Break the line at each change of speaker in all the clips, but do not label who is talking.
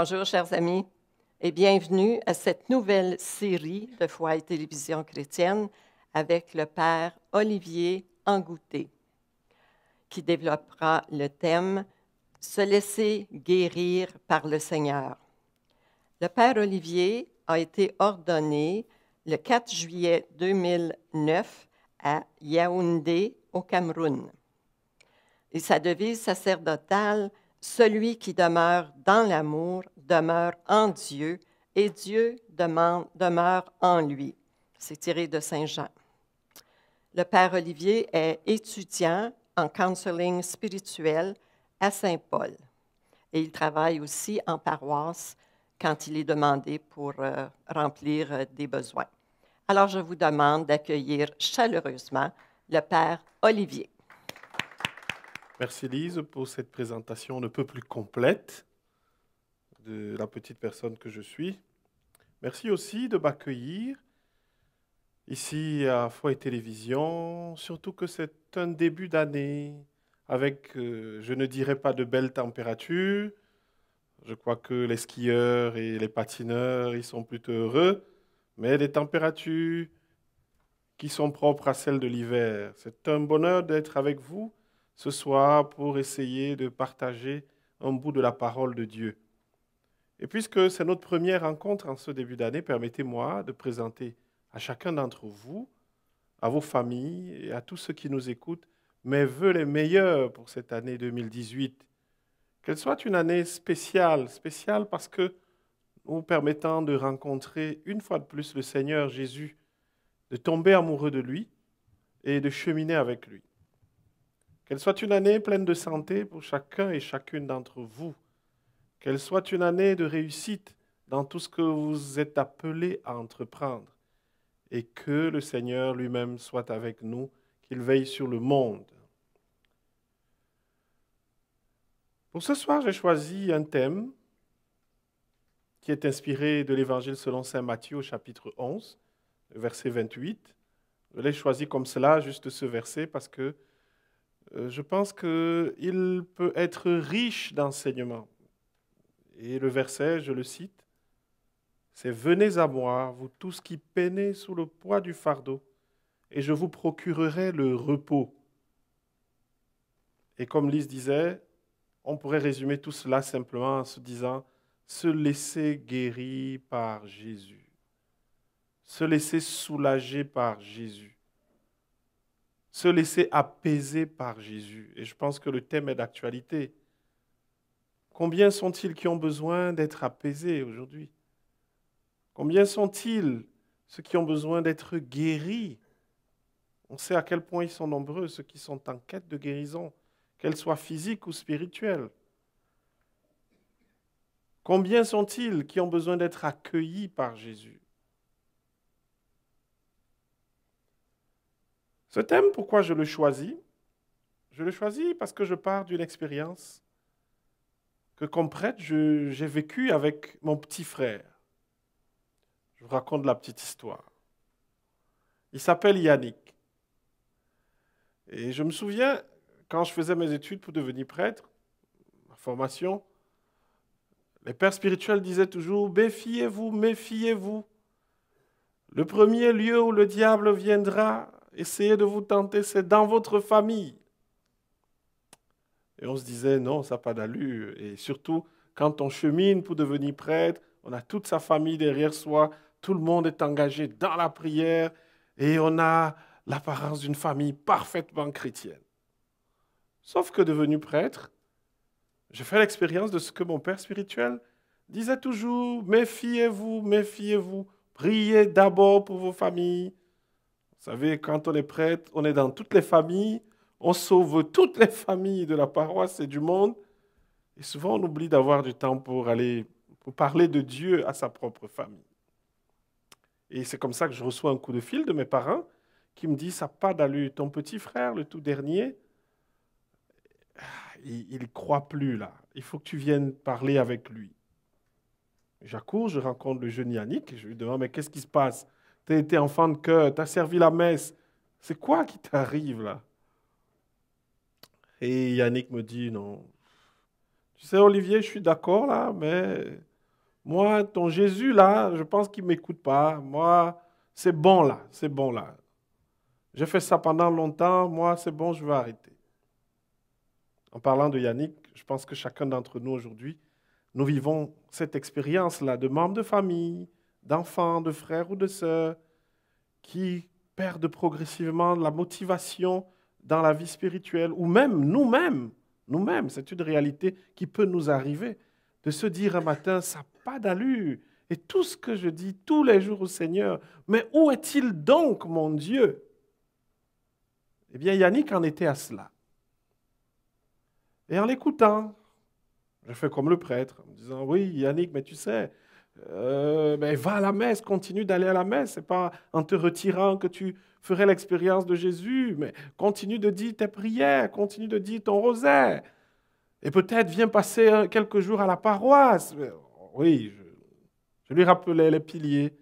Bonjour, chers amis, et bienvenue à cette nouvelle série de Foi et Télévision chrétienne avec le Père Olivier Angouté, qui développera le thème Se laisser guérir par le Seigneur. Le Père Olivier a été ordonné le 4 juillet 2009 à Yaoundé, au Cameroun. Et sa devise sacerdotale celui qui demeure dans l'amour demeure en Dieu et Dieu demeure en lui. C'est tiré de Saint Jean. Le Père Olivier est étudiant en counseling spirituel à Saint-Paul et il travaille aussi en paroisse quand il est demandé pour euh, remplir euh, des besoins. Alors je vous demande d'accueillir chaleureusement le Père Olivier.
Merci Lise pour cette présentation un peu plus complète de la petite personne que je suis. Merci aussi de m'accueillir ici à Foi Télévision, surtout que c'est un début d'année avec, euh, je ne dirais pas de belles températures. Je crois que les skieurs et les patineurs, ils sont plutôt heureux, mais les températures qui sont propres à celles de l'hiver. C'est un bonheur d'être avec vous ce soir pour essayer de partager un bout de la parole de Dieu. Et puisque c'est notre première rencontre en ce début d'année, permettez-moi de présenter à chacun d'entre vous, à vos familles et à tous ceux qui nous écoutent mes voeux les meilleurs pour cette année 2018. Qu'elle soit une année spéciale, spéciale parce que nous permettant de rencontrer une fois de plus le Seigneur Jésus, de tomber amoureux de lui et de cheminer avec lui. Qu'elle soit une année pleine de santé pour chacun et chacune d'entre vous. Qu'elle soit une année de réussite dans tout ce que vous êtes appelés à entreprendre. Et que le Seigneur lui-même soit avec nous, qu'il veille sur le monde. Pour ce soir, j'ai choisi un thème qui est inspiré de l'Évangile selon Saint Matthieu chapitre 11, verset 28. Je l'ai choisi comme cela, juste ce verset, parce que euh, je pense qu'il peut être riche d'enseignements. Et le verset, je le cite, c'est Venez à moi, vous tous qui peinez sous le poids du fardeau, et je vous procurerai le repos. Et comme Lise disait, on pourrait résumer tout cela simplement en se disant se laisser guérir par Jésus, se laisser soulager par Jésus se laisser apaiser par Jésus. Et je pense que le thème est d'actualité. Combien sont-ils qui ont besoin d'être apaisés aujourd'hui Combien sont-ils ceux qui ont besoin d'être guéris On sait à quel point ils sont nombreux, ceux qui sont en quête de guérison, qu'elle soit physique ou spirituelle. Combien sont-ils qui ont besoin d'être accueillis par Jésus Ce thème, pourquoi je le choisis Je le choisis parce que je pars d'une expérience que comme prêtre, j'ai vécue avec mon petit frère. Je vous raconte la petite histoire. Il s'appelle Yannick. Et je me souviens, quand je faisais mes études pour devenir prêtre, ma formation, les pères spirituels disaient toujours, méfiez-vous, méfiez-vous. Le premier lieu où le diable viendra, essayez de vous tenter, c'est dans votre famille. Et on se disait, non, ça n'a pas d'allure. Et surtout, quand on chemine pour devenir prêtre, on a toute sa famille derrière soi, tout le monde est engagé dans la prière, et on a l'apparence d'une famille parfaitement chrétienne. Sauf que devenu prêtre, j'ai fait l'expérience de ce que mon père spirituel disait toujours, méfiez-vous, méfiez-vous, priez d'abord pour vos familles, vous savez, quand on est prêtre, on est dans toutes les familles, on sauve toutes les familles de la paroisse et du monde. Et souvent, on oublie d'avoir du temps pour aller pour parler de Dieu à sa propre famille. Et c'est comme ça que je reçois un coup de fil de mes parents qui me disent, ça n'a pas d'allure, ton petit frère, le tout dernier, ah, il ne croit plus là, il faut que tu viennes parler avec lui. J'accours, je rencontre le jeune Yannick, je lui demande, mais qu'est-ce qui se passe tu as été enfant de cœur, tu as servi la messe. C'est quoi qui t'arrive là Et Yannick me dit non. Tu sais, Olivier, je suis d'accord là, mais moi, ton Jésus là, je pense qu'il ne m'écoute pas. Moi, c'est bon là, c'est bon là. J'ai fait ça pendant longtemps, moi, c'est bon, je vais arrêter. En parlant de Yannick, je pense que chacun d'entre nous aujourd'hui, nous vivons cette expérience-là de membres de famille, d'enfants, de frères ou de sœurs qui perdent progressivement la motivation dans la vie spirituelle, ou même nous-mêmes, nous-mêmes, c'est une réalité qui peut nous arriver, de se dire un matin, ça n'a pas d'allure, et tout ce que je dis tous les jours au Seigneur, mais où est-il donc mon Dieu Eh bien, Yannick en était à cela. Et en l'écoutant, je fais comme le prêtre, en me disant, oui, Yannick, mais tu sais, euh, « Mais ben, va à la messe, continue d'aller à la messe. C'est pas en te retirant que tu ferais l'expérience de Jésus, mais continue de dire tes prières, continue de dire ton rosaire. Et peut-être viens passer euh, quelques jours à la paroisse. Oui, je, lui rappelais les piliers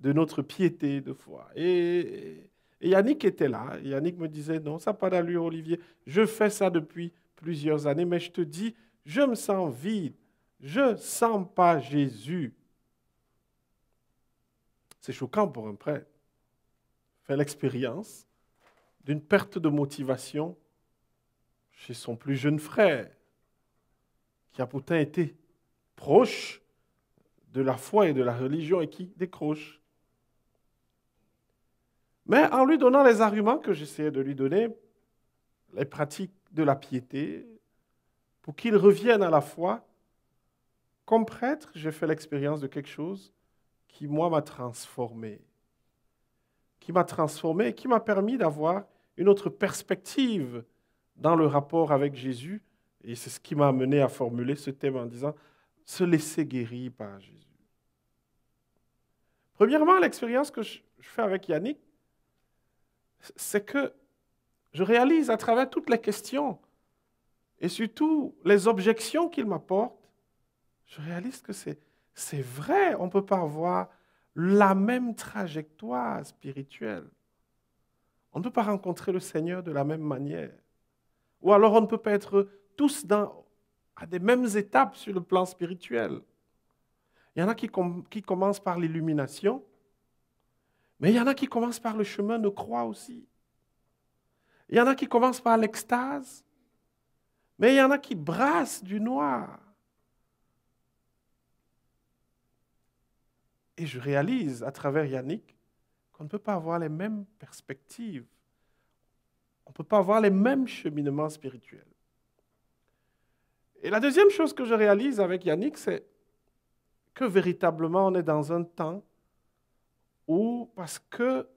de notre piété de foi. Et, Yannick était là. Yannick me disait, non, ça n'a pas d'allure, Olivier. Je fais ça depuis plusieurs années, mais je te dis, je me sens vide. Je ne sens pas Jésus. C'est choquant pour un prêtre. fait l'expérience d'une perte de motivation chez son plus jeune frère, qui a pourtant été proche de la foi et de la religion et qui décroche. Mais en lui donnant les arguments que j'essayais de lui donner, les pratiques de la piété, pour qu'il revienne à la foi, comme prêtre, j'ai fait l'expérience de quelque chose qui, moi, m'a transformé. Qui m'a transformé et qui m'a permis d'avoir une autre perspective dans le rapport avec Jésus. Et c'est ce qui m'a amené à formuler ce thème en disant se laisser guérir par Jésus. Premièrement, l'expérience que je fais avec Yannick, c'est que je réalise à travers toutes les questions et surtout les objections qu'il m'apporte, je réalise que c'est c'est vrai, on ne peut pas avoir la même trajectoire spirituelle. On ne peut pas rencontrer le Seigneur de la même manière. Ou alors on ne peut pas être tous dans, à des mêmes étapes sur le plan spirituel. Il y en a qui, qui commencent par l'illumination, mais il y en a qui commencent par le chemin de croix aussi. Il y en a qui commencent par l'extase, mais il y en a qui brassent du noir. Et je réalise à travers Yannick qu'on ne peut pas avoir les mêmes perspectives. On ne peut pas avoir les mêmes cheminements spirituels. Et la deuxième chose que je réalise avec Yannick, c'est que véritablement on est dans un temps où, parce que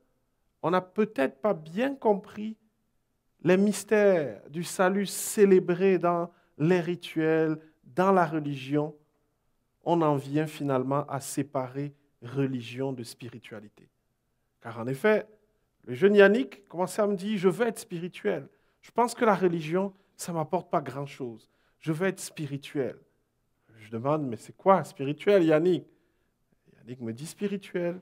on n'a peut-être pas bien compris les mystères du salut célébrés dans les rituels, dans la religion, on en vient finalement à séparer religion de spiritualité. Car en effet, le jeune Yannick commençait à me dire, je veux être spirituel. Je pense que la religion, ça ne m'apporte pas grand-chose. Je veux être spirituel. Je demande, mais c'est quoi spirituel, Yannick Yannick me dit spirituel.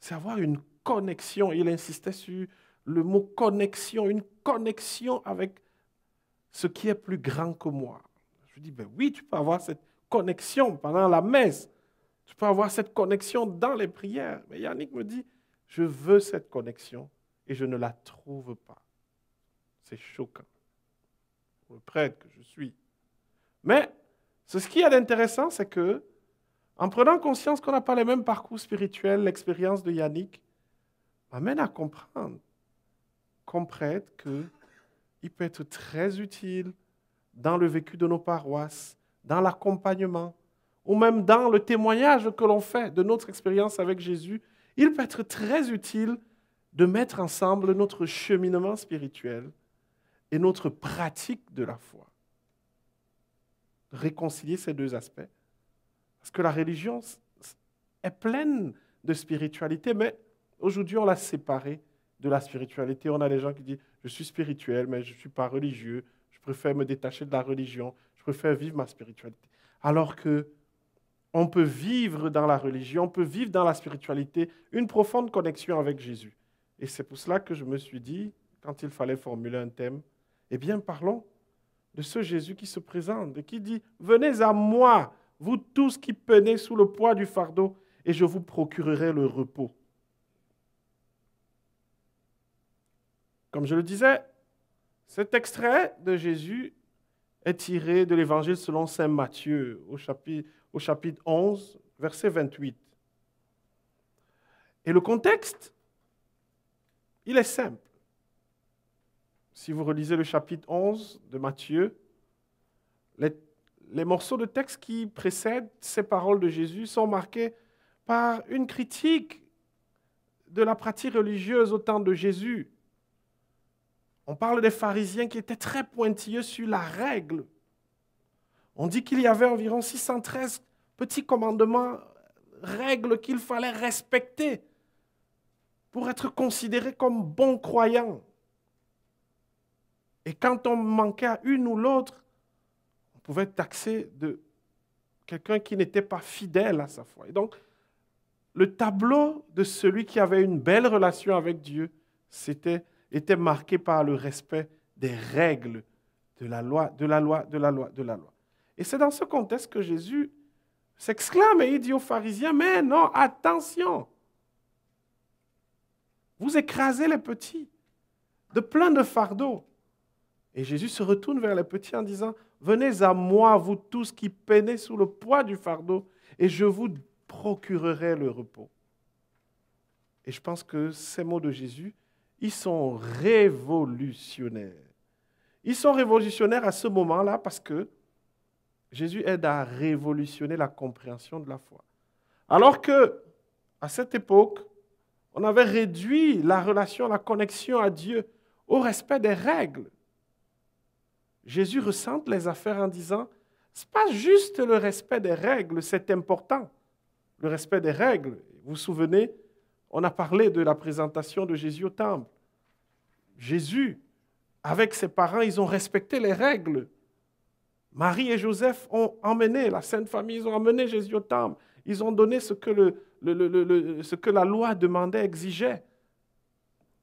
C'est avoir une connexion. Il insistait sur le mot connexion, une connexion avec ce qui est plus grand que moi. Je lui dis, ben oui, tu peux avoir cette connexion pendant la messe. Tu peux avoir cette connexion dans les prières. Mais Yannick me dit, je veux cette connexion et je ne la trouve pas. C'est choquant. Le prêtre que je suis. Mais ce qui est intéressant, c'est que, en prenant conscience qu'on n'a pas les mêmes parcours spirituels, l'expérience de Yannick m'amène à comprendre, comprendre qu'il peut être très utile dans le vécu de nos paroisses, dans l'accompagnement, ou même dans le témoignage que l'on fait de notre expérience avec Jésus, il peut être très utile de mettre ensemble notre cheminement spirituel et notre pratique de la foi. Réconcilier ces deux aspects. Parce que la religion est pleine de spiritualité, mais aujourd'hui on l'a séparée de la spiritualité. On a des gens qui disent, je suis spirituel, mais je ne suis pas religieux, je préfère me détacher de la religion, je préfère vivre ma spiritualité. Alors que on peut vivre dans la religion, on peut vivre dans la spiritualité une profonde connexion avec Jésus. Et c'est pour cela que je me suis dit, quand il fallait formuler un thème, eh bien parlons de ce Jésus qui se présente qui dit, venez à moi, vous tous qui penez sous le poids du fardeau, et je vous procurerai le repos. Comme je le disais, cet extrait de Jésus est tiré de l'évangile selon Saint Matthieu au chapitre, au chapitre 11, verset 28. Et le contexte, il est simple. Si vous relisez le chapitre 11 de Matthieu, les, les morceaux de texte qui précèdent ces paroles de Jésus sont marqués par une critique de la pratique religieuse au temps de Jésus. On parle des pharisiens qui étaient très pointilleux sur la règle. On dit qu'il y avait environ 613 petits commandements, règles qu'il fallait respecter pour être considéré comme bon croyants. Et quand on manquait à une ou l'autre, on pouvait être taxé de quelqu'un qui n'était pas fidèle à sa foi. Et donc, le tableau de celui qui avait une belle relation avec Dieu, c'était était marqué par le respect des règles de la loi, de la loi, de la loi, de la loi. Et c'est dans ce contexte que Jésus s'exclame et il dit aux pharisiens, mais non, attention, vous écrasez les petits de plein de fardeaux. Et Jésus se retourne vers les petits en disant, venez à moi, vous tous qui peinez sous le poids du fardeau, et je vous procurerai le repos. Et je pense que ces mots de Jésus ils sont révolutionnaires. Ils sont révolutionnaires à ce moment-là parce que Jésus aide à révolutionner la compréhension de la foi. Alors que, à cette époque, on avait réduit la relation, la connexion à Dieu au respect des règles. Jésus ressente les affaires en disant, c'est pas juste le respect des règles, c'est important. Le respect des règles. Vous vous souvenez, on a parlé de la présentation de Jésus au temple. Jésus, avec ses parents, ils ont respecté les règles. Marie et Joseph ont emmené, la Sainte Famille, ils ont emmené Jésus au temple. Ils ont donné ce que, la loi demandait, exigeait.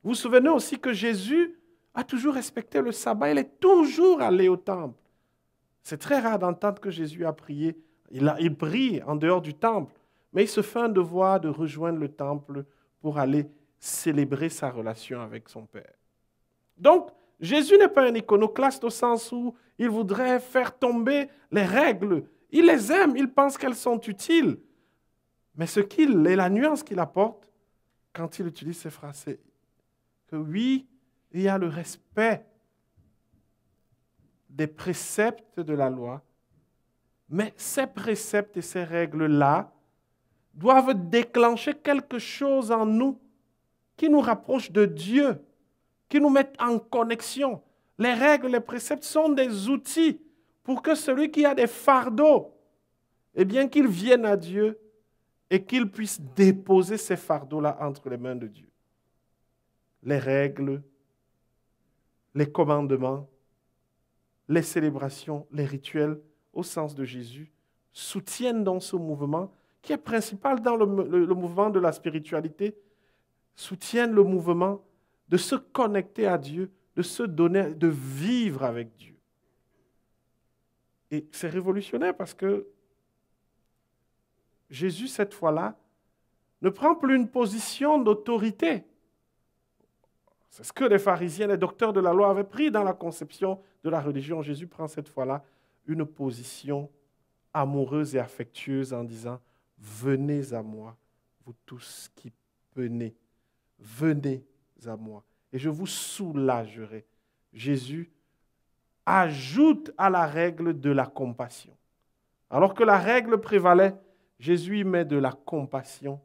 Vous vous souvenez aussi que Jésus a toujours respecté le sabbat, il est toujours allé au temple. C'est très rare d'entendre que Jésus a prié. Il, a, il en dehors du temple. Mais il se fait un devoir de rejoindre le temple pour aller célébrer sa relation avec son Père. Donc, Jésus n'est pas un iconoclaste au sens où il voudrait faire tomber les règles. Il les aime, il pense qu'elles sont utiles. Mais ce qu'il est la nuance qu'il apporte quand il utilise ces phrases, c'est que oui, il y a le respect des préceptes de la loi, mais ces préceptes et ces règles-là doivent déclencher quelque chose en nous qui nous rapproche de Dieu, qui nous met en connexion. Les règles, les préceptes sont des outils pour que celui qui a des fardeaux, eh bien qu'il vienne à Dieu et qu'il puisse déposer ces fardeaux-là entre les mains de Dieu. Les règles, les commandements, les célébrations, les rituels, au sens de Jésus, soutiennent dans ce mouvement qui est principal dans le, mouvement de la spiritualité, soutiennent le mouvement de se connecter à Dieu, de se donner, de vivre avec Dieu. Et c'est révolutionnaire parce que Jésus, cette fois-là, ne prend plus une position d'autorité. C'est ce que les pharisiens, les docteurs de la loi avaient pris dans la conception de la religion. Jésus prend cette fois-là une position amoureuse et affectueuse en disant, Venez à moi, vous tous qui penez. Venez à moi et je vous soulagerai. Jésus ajoute à la règle de la compassion. Alors que la règle prévalait, Jésus y met de la compassion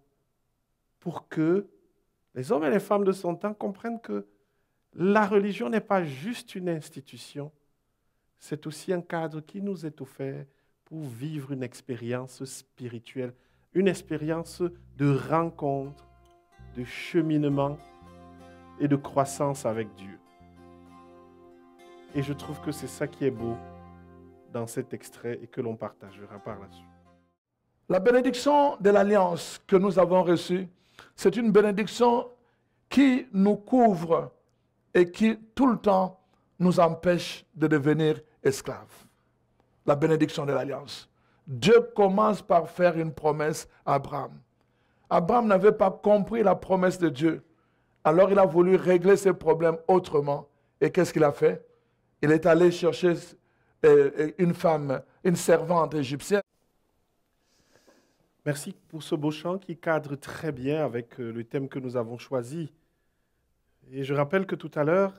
pour que les hommes et les femmes de son temps comprennent que la religion n'est pas juste une institution, c'est aussi un cadre qui nous est offert pour vivre une expérience spirituelle, une expérience de rencontre, de cheminement et de croissance avec Dieu. Et je trouve que c'est ça qui est beau dans cet extrait et que l'on partagera par la suite. La bénédiction de l'alliance que nous avons reçue, c'est une bénédiction qui nous couvre et qui tout le temps nous empêche de devenir esclaves la bénédiction de l'alliance. Dieu commence par faire une promesse à Abraham. Abraham n'avait pas compris la promesse de Dieu. Alors il a voulu régler ses problèmes autrement. Et qu'est-ce qu'il a fait Il est allé chercher euh, euh, une femme, une servante égyptienne. Merci pour ce beau chant qui cadre très bien avec euh, le thème que nous avons choisi. Et je rappelle que tout à l'heure,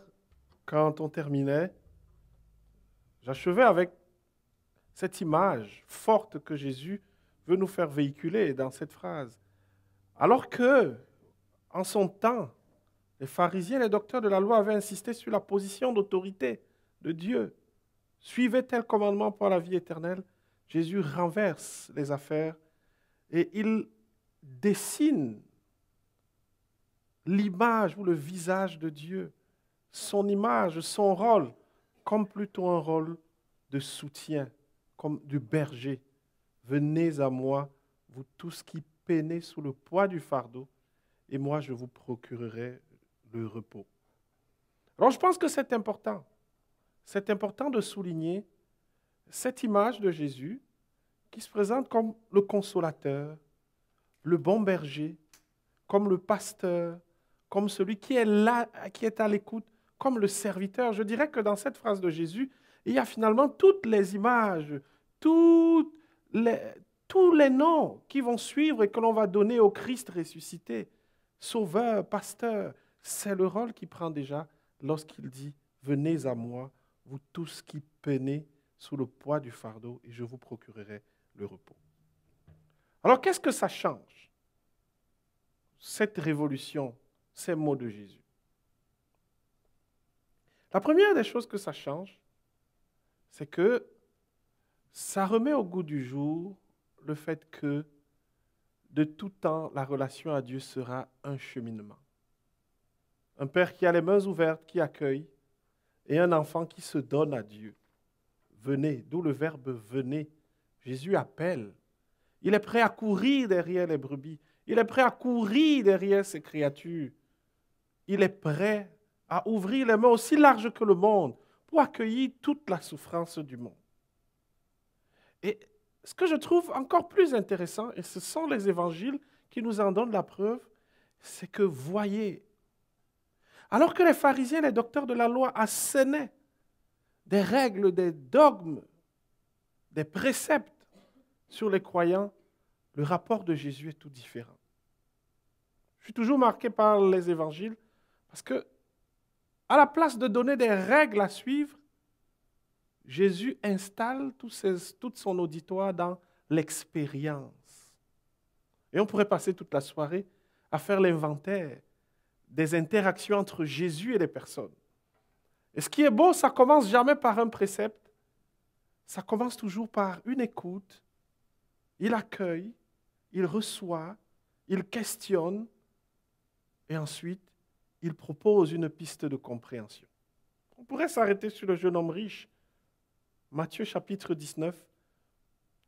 quand on terminait, j'achevais avec cette image forte que Jésus veut nous faire véhiculer dans cette phrase. Alors que, en son temps, les pharisiens, les docteurs de la loi avaient insisté sur la position d'autorité de Dieu. Suivez tel commandement pour la vie éternelle. Jésus renverse les affaires et il dessine l'image ou le visage de Dieu, son image, son rôle, comme plutôt un rôle de soutien comme du berger. Venez à moi, vous tous qui peinez sous le poids du fardeau, et moi je vous procurerai le repos. Alors je pense que c'est important. C'est important de souligner cette image de Jésus qui se présente comme le consolateur, le bon berger, comme le pasteur, comme celui qui est là, qui est à l'écoute, comme le serviteur. Je dirais que dans cette phrase de Jésus, il y a finalement toutes les images tous les, tous les noms qui vont suivre et que l'on va donner au Christ ressuscité, sauveur, pasteur, c'est le rôle qu'il prend déjà lorsqu'il dit, venez à moi, vous tous qui peinez sous le poids du fardeau, et je vous procurerai le repos. Alors qu'est-ce que ça change, cette révolution, ces mots de Jésus La première des choses que ça change, c'est que ça remet au goût du jour le fait que de tout temps, la relation à Dieu sera un cheminement. Un père qui a les mains ouvertes, qui accueille, et un enfant qui se donne à Dieu. Venez, d'où le verbe venez. Jésus appelle. Il est prêt à courir derrière les brebis. Il est prêt à courir derrière ses créatures. Il est prêt à ouvrir les mains aussi larges que le monde pour accueillir toute la souffrance du monde. Et ce que je trouve encore plus intéressant, et ce sont les évangiles qui nous en donnent la preuve, c'est que voyez, alors que les pharisiens et les docteurs de la loi assénaient des règles, des dogmes, des préceptes sur les croyants, le rapport de Jésus est tout différent. Je suis toujours marqué par les évangiles parce que, à la place de donner des règles à suivre, Jésus installe tout, son auditoire dans l'expérience. Et on pourrait passer toute la soirée à faire l'inventaire des interactions entre Jésus et les personnes. Et ce qui est beau, ça commence jamais par un précepte, ça commence toujours par une écoute. Il accueille, il reçoit, il questionne, et ensuite, il propose une piste de compréhension. On pourrait s'arrêter sur le jeune homme riche Matthieu chapitre 19,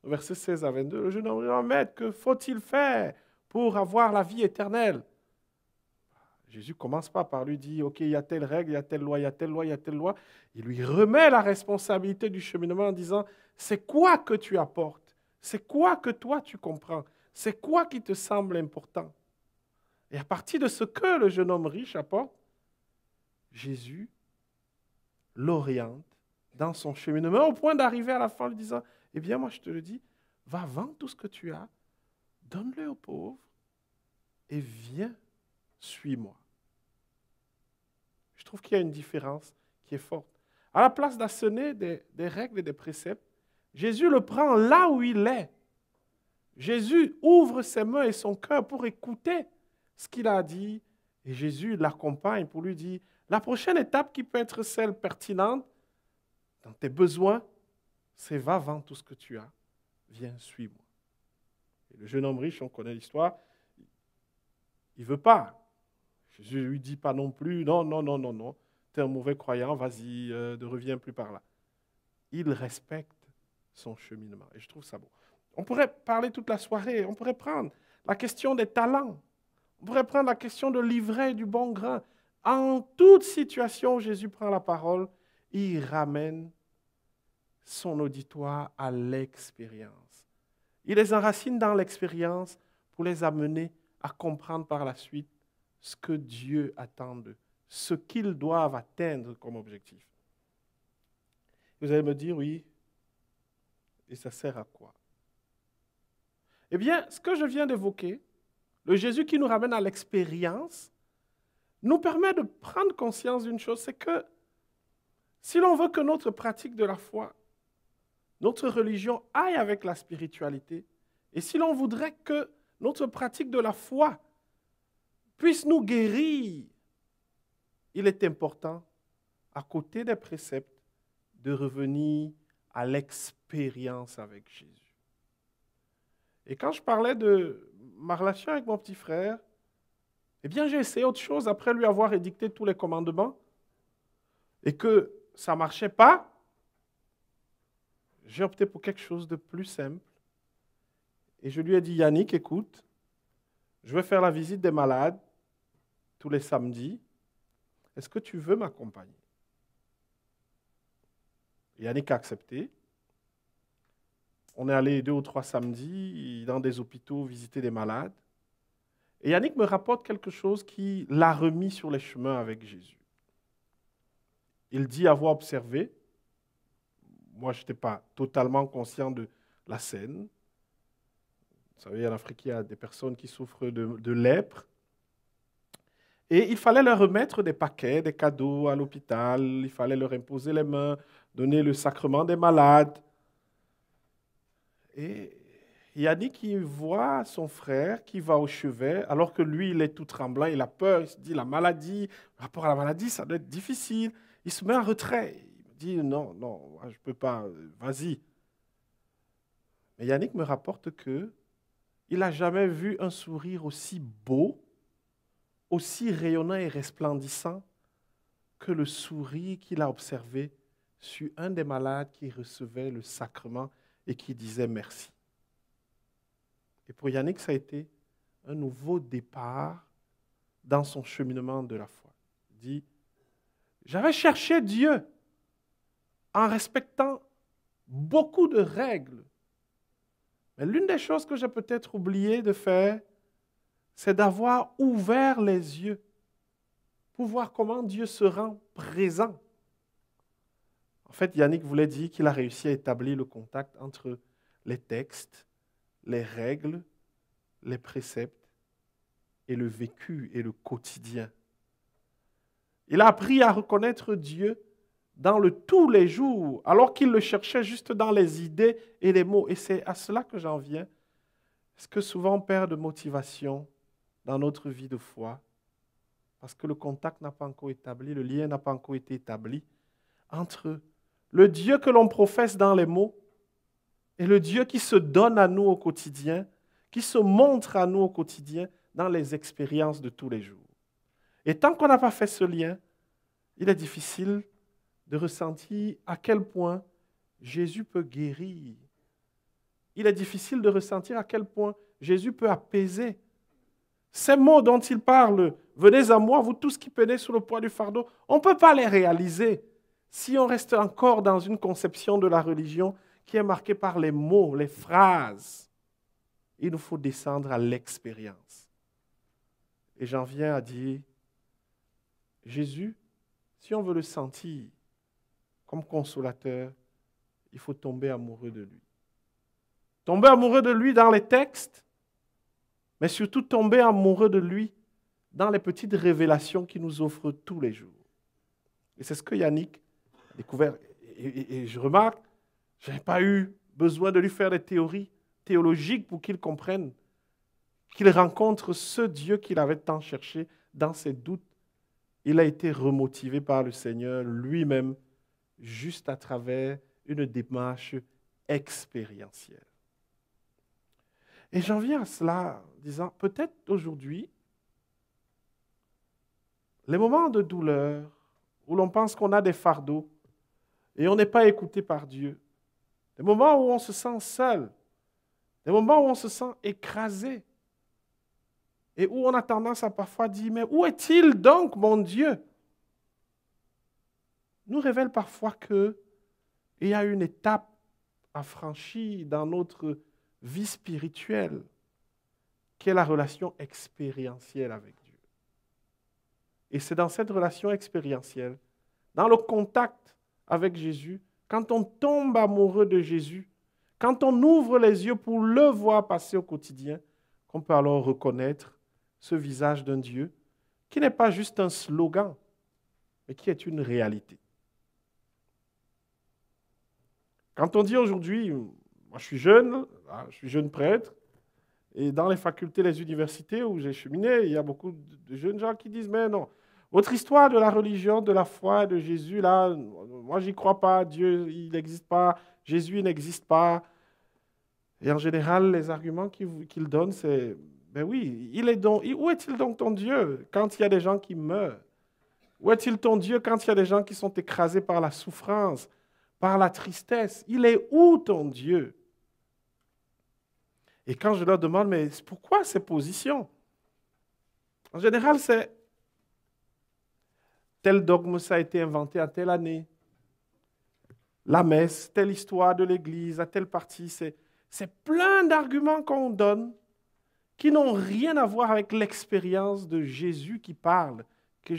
verset 16 à 22. Le jeune homme dit, oh, Maître, que faut-il faire pour avoir la vie éternelle Jésus commence pas par lui dire, OK, il y a telle règle, il y a telle loi, il y a telle loi, il y a telle loi. Il lui remet la responsabilité du cheminement en disant, c'est quoi que tu apportes C'est quoi que toi tu comprends C'est quoi qui te semble important Et à partir de ce que le jeune homme riche apporte, Jésus l'oriente dans son cheminement, au point d'arriver à la fin en lui disant, eh bien moi je te le dis, va vendre tout ce que tu as, donne-le aux pauvres et viens, suis-moi. Je trouve qu'il y a une différence qui est forte. À la place d'assonner des, des règles et des préceptes, Jésus le prend là où il est. Jésus ouvre ses mains et son cœur pour écouter ce qu'il a dit et Jésus l'accompagne pour lui dire, la prochaine étape qui peut être celle pertinente, dans tes besoins, c'est va vendre tout ce que tu as, viens, suis-moi. le jeune homme riche, on connaît l'histoire, il ne veut pas. Jésus ne lui dit pas non plus, non, non, non, non, non, tu es un mauvais croyant, vas-y, euh, ne reviens plus par là. Il respecte son cheminement. Et je trouve ça beau. On pourrait parler toute la soirée, on pourrait prendre la question des talents, on pourrait prendre la question de l'ivraie du bon grain. En toute situation, Jésus prend la parole il ramène son auditoire à l'expérience. Il les enracine dans l'expérience pour les amener à comprendre par la suite ce que Dieu attend d'eux, ce qu'ils doivent atteindre comme objectif. Vous allez me dire, oui, et ça sert à quoi Eh bien, ce que je viens d'évoquer, le Jésus qui nous ramène à l'expérience, nous permet de prendre conscience d'une chose, c'est que si l'on veut que notre pratique de la foi, notre religion aille avec la spiritualité, et si l'on voudrait que notre pratique de la foi puisse nous guérir, il est important, à côté des préceptes, de revenir à l'expérience avec Jésus. Et quand je parlais de ma relation avec mon petit frère, eh bien j'ai essayé autre chose après lui avoir édicté tous les commandements et que ça ne marchait pas, j'ai opté pour quelque chose de plus simple. Et je lui ai dit, Yannick, écoute, je vais faire la visite des malades tous les samedis. Est-ce que tu veux m'accompagner Yannick a accepté. On est allé deux ou trois samedis dans des hôpitaux visiter des malades. Et Yannick me rapporte quelque chose qui l'a remis sur les chemins avec Jésus. Il dit avoir observé. Moi, je n'étais pas totalement conscient de la scène. Vous savez, en Afrique, il y a des personnes qui souffrent de, lèpre. Et il fallait leur remettre des paquets, des cadeaux à l'hôpital, il fallait leur imposer les mains, donner le sacrement des malades. Et Yannick, qu'il voit son frère qui va au chevet, alors que lui, il est tout tremblant, il a peur, il se dit la maladie, par rapport à la maladie, ça doit être difficile. Il se met en retrait. Il me dit non, non, je ne peux pas, vas-y. Mais Yannick me rapporte que il n'a jamais vu un sourire aussi beau, aussi rayonnant et resplendissant que le sourire qu'il a observé sur un des malades qui recevait le sacrement et qui disait merci. Et pour Yannick, ça a été un nouveau départ dans son cheminement de la foi. Il dit, j'avais cherché Dieu en respectant beaucoup de règles. Mais l'une des choses que j'ai peut-être oublié de faire, c'est d'avoir ouvert les yeux pour voir comment Dieu se rend présent. En fait, Yannick voulait dire qu'il a réussi à établir le contact entre les textes, les règles, les préceptes et le vécu et le quotidien il a appris à reconnaître Dieu dans le tous les jours, alors qu'il le cherchait juste dans les idées et les mots. Et c'est à cela que j'en viens. Est-ce que souvent on perd de motivation dans notre vie de foi Parce que le contact n'a pas encore établi, le lien n'a pas encore été établi entre le Dieu que l'on professe dans les mots et le Dieu qui se donne à nous au quotidien, qui se montre à nous au quotidien dans les expériences de tous les jours. Et tant qu'on n'a pas fait ce lien, il est difficile de ressentir à quel point Jésus peut guérir. Il est difficile de ressentir à quel point Jésus peut apaiser. Ces mots dont il parle, venez à moi, vous tous qui peinez sous le poids du fardeau, on ne peut pas les réaliser si on reste encore dans une conception de la religion qui est marquée par les mots, les phrases. Il nous faut descendre à l'expérience. Et j'en viens à dire Jésus, si on veut le sentir comme consolateur, il faut tomber amoureux de lui. Tomber amoureux de lui dans les textes, mais surtout tomber amoureux de lui dans les petites révélations qu'il nous offre tous les jours. Et c'est ce que Yannick a découvert. Et, je remarque, je n'ai pas eu besoin de lui faire des théories théologiques pour qu'il comprenne qu'il rencontre ce Dieu qu'il avait tant cherché dans ses doutes, il a été remotivé par le Seigneur lui-même juste à travers une démarche expérientielle. Et j'en viens à cela en disant, peut-être aujourd'hui, les moments de douleur où l'on pense qu'on a des fardeaux et on n'est pas écouté par Dieu, les moments où on se sent seul, les moments où on se sent écrasé, et où on a tendance à parfois dire, mais où est-il donc mon Dieu nous révèle parfois qu'il y a une étape à franchir dans notre vie spirituelle, qui est la relation expérientielle avec Dieu. Et c'est dans cette relation expérientielle, dans le contact avec Jésus, quand on tombe amoureux de Jésus, quand on ouvre les yeux pour le voir passer au quotidien, qu'on peut alors reconnaître ce visage d'un Dieu qui n'est pas juste un slogan, mais qui est une réalité. Quand on dit aujourd'hui, moi je suis jeune, hein, je suis jeune prêtre, et dans les facultés, les universités où j'ai cheminé, il y a beaucoup de jeunes gens qui disent, mais non, votre histoire de la religion, de la foi, de Jésus, là, moi j'y crois pas, Dieu, il n'existe pas, Jésus, il n'existe pas. Et en général, les arguments qu'ils donnent, c'est ben oui, il est donc, où est-il donc ton Dieu quand il y a des gens qui meurent Où est-il ton Dieu quand il y a des gens qui sont écrasés par la souffrance, par la tristesse Il est où ton Dieu Et quand je leur demande, mais pourquoi ces positions En général, c'est tel dogme, ça a été inventé à telle année. La messe, telle histoire de l'Église, à telle partie, c'est plein d'arguments qu'on donne qui n'ont rien à voir avec l'expérience de Jésus qui parle, que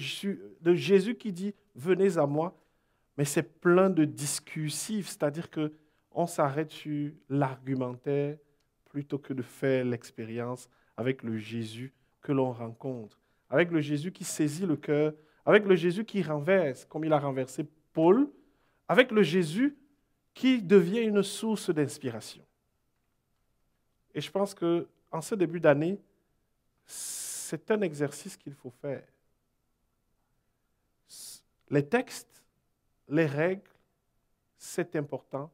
de Jésus qui dit venez à moi, mais c'est plein de discursifs, c'est-à-dire que on s'arrête sur l'argumentaire plutôt que de faire l'expérience avec le Jésus que l'on rencontre, avec le Jésus qui saisit le cœur, avec le Jésus qui renverse, comme il a renversé Paul, avec le Jésus qui devient une source d'inspiration. Et je pense que en ce début d'année, c'est un exercice qu'il faut faire. Les textes, les règles, c'est important,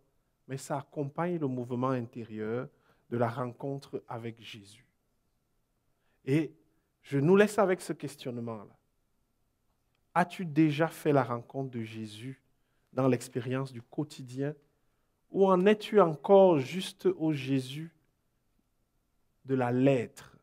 mais ça accompagne le mouvement intérieur de la rencontre avec Jésus. Et je nous laisse avec ce questionnement-là. As-tu déjà fait la rencontre de Jésus dans l'expérience du quotidien ou en es-tu encore juste au Jésus de la lettre